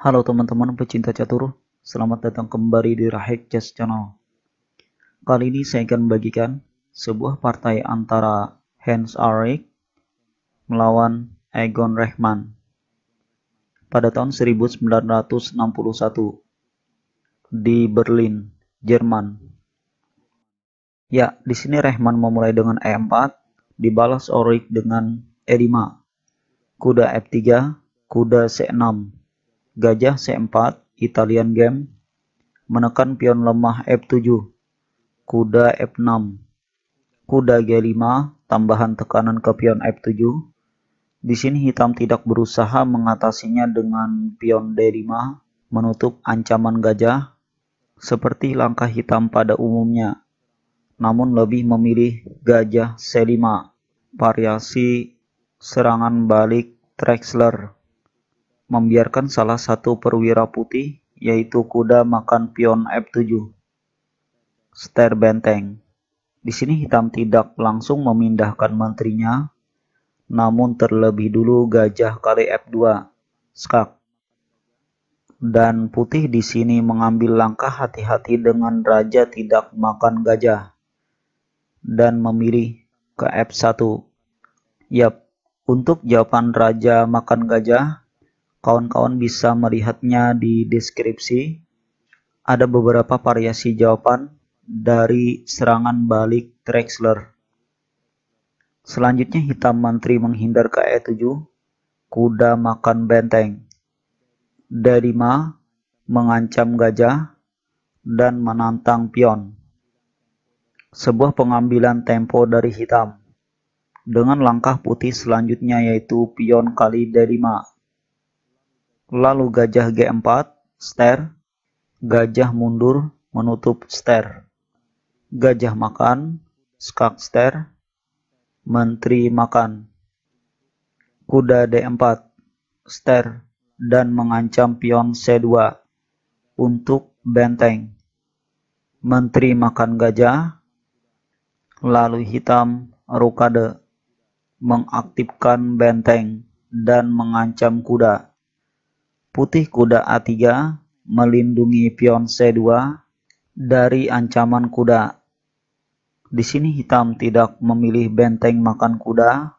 Halo teman-teman pecinta catur, selamat datang kembali di Rahek Chess Channel. Kali ini saya akan membagikan sebuah partai antara Hans Arik melawan Egon Rehman pada tahun 1961 di Berlin, Jerman. Ya, di sini Rehman memulai dengan E4, dibalas Arik dengan E5, kuda F3, e kuda C6, gajah C4, Italian game, menekan pion lemah F7, kuda F6, kuda G5, tambahan tekanan ke pion F7. Di sini hitam tidak berusaha mengatasinya dengan pion D5, menutup ancaman gajah, seperti langkah hitam pada umumnya, namun lebih memilih gajah C5, variasi serangan balik Trexler membiarkan salah satu perwira putih yaitu kuda makan pion F7. Ster benteng. Di sini hitam tidak langsung memindahkan menterinya, namun terlebih dulu gajah kali F2, skak. Dan putih di sini mengambil langkah hati-hati dengan raja tidak makan gajah dan memilih ke F1. Yap, untuk jawaban raja makan gajah, Kawan-kawan bisa melihatnya di deskripsi. Ada beberapa variasi jawaban dari serangan balik Trexler. Selanjutnya hitam mantri menghindar ke E7, kuda makan benteng. D5 mengancam gajah dan menantang pion. Sebuah pengambilan tempo dari hitam dengan langkah putih selanjutnya yaitu pion kali D5 Lalu gajah G4, ster, Gajah mundur, menutup ster, Gajah makan, skak ster, Menteri makan. Kuda D4, ster, dan mengancam pion C2 untuk benteng. Menteri makan gajah, lalu hitam rukade, mengaktifkan benteng dan mengancam kuda. Putih Kuda A3 melindungi pion C2 dari ancaman kuda. Di sini hitam tidak memilih benteng makan kuda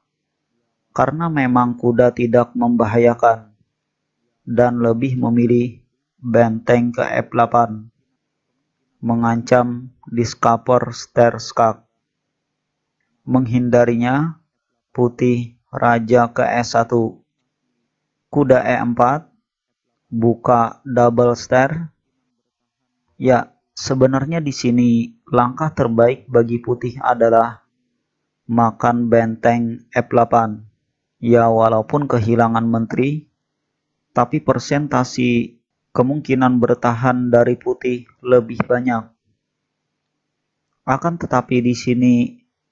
karena memang kuda tidak membahayakan dan lebih memilih benteng ke F8 mengancam diskaper skak Menghindarinya putih raja ke s 1 kuda E4 buka double stair. Ya, sebenarnya di sini langkah terbaik bagi putih adalah makan benteng F8. Ya, walaupun kehilangan menteri, tapi persentasi kemungkinan bertahan dari putih lebih banyak. Akan tetapi di sini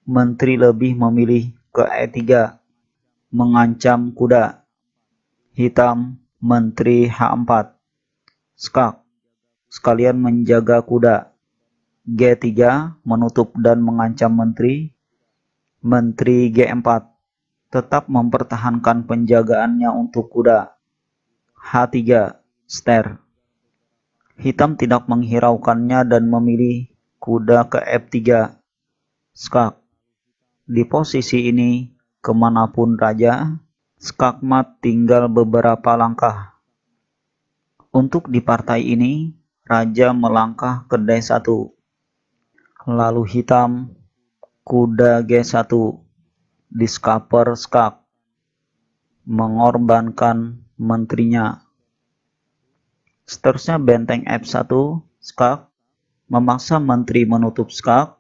menteri lebih memilih ke E3 mengancam kuda hitam Menteri H4, Skak, sekalian menjaga kuda. G3, menutup dan mengancam menteri. Menteri G4, tetap mempertahankan penjagaannya untuk kuda. H3, ster. Hitam tidak menghiraukannya dan memilih kuda ke F3. Skak. Di posisi ini, kemanapun raja, Skakmat tinggal beberapa langkah. Untuk di partai ini, Raja melangkah ke D1, lalu hitam, kuda G1, discover skak, mengorbankan menterinya. Seterusnya benteng F1, skak, memaksa menteri menutup skak,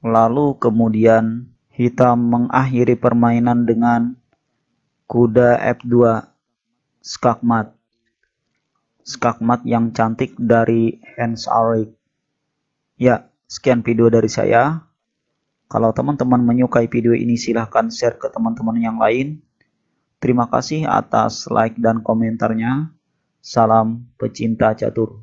lalu kemudian hitam mengakhiri permainan dengan Kuda F2 Skakmat Skakmat yang cantik dari Hans Arik Ya, sekian video dari saya. Kalau teman-teman menyukai video ini silahkan share ke teman-teman yang lain. Terima kasih atas like dan komentarnya. Salam pecinta catur.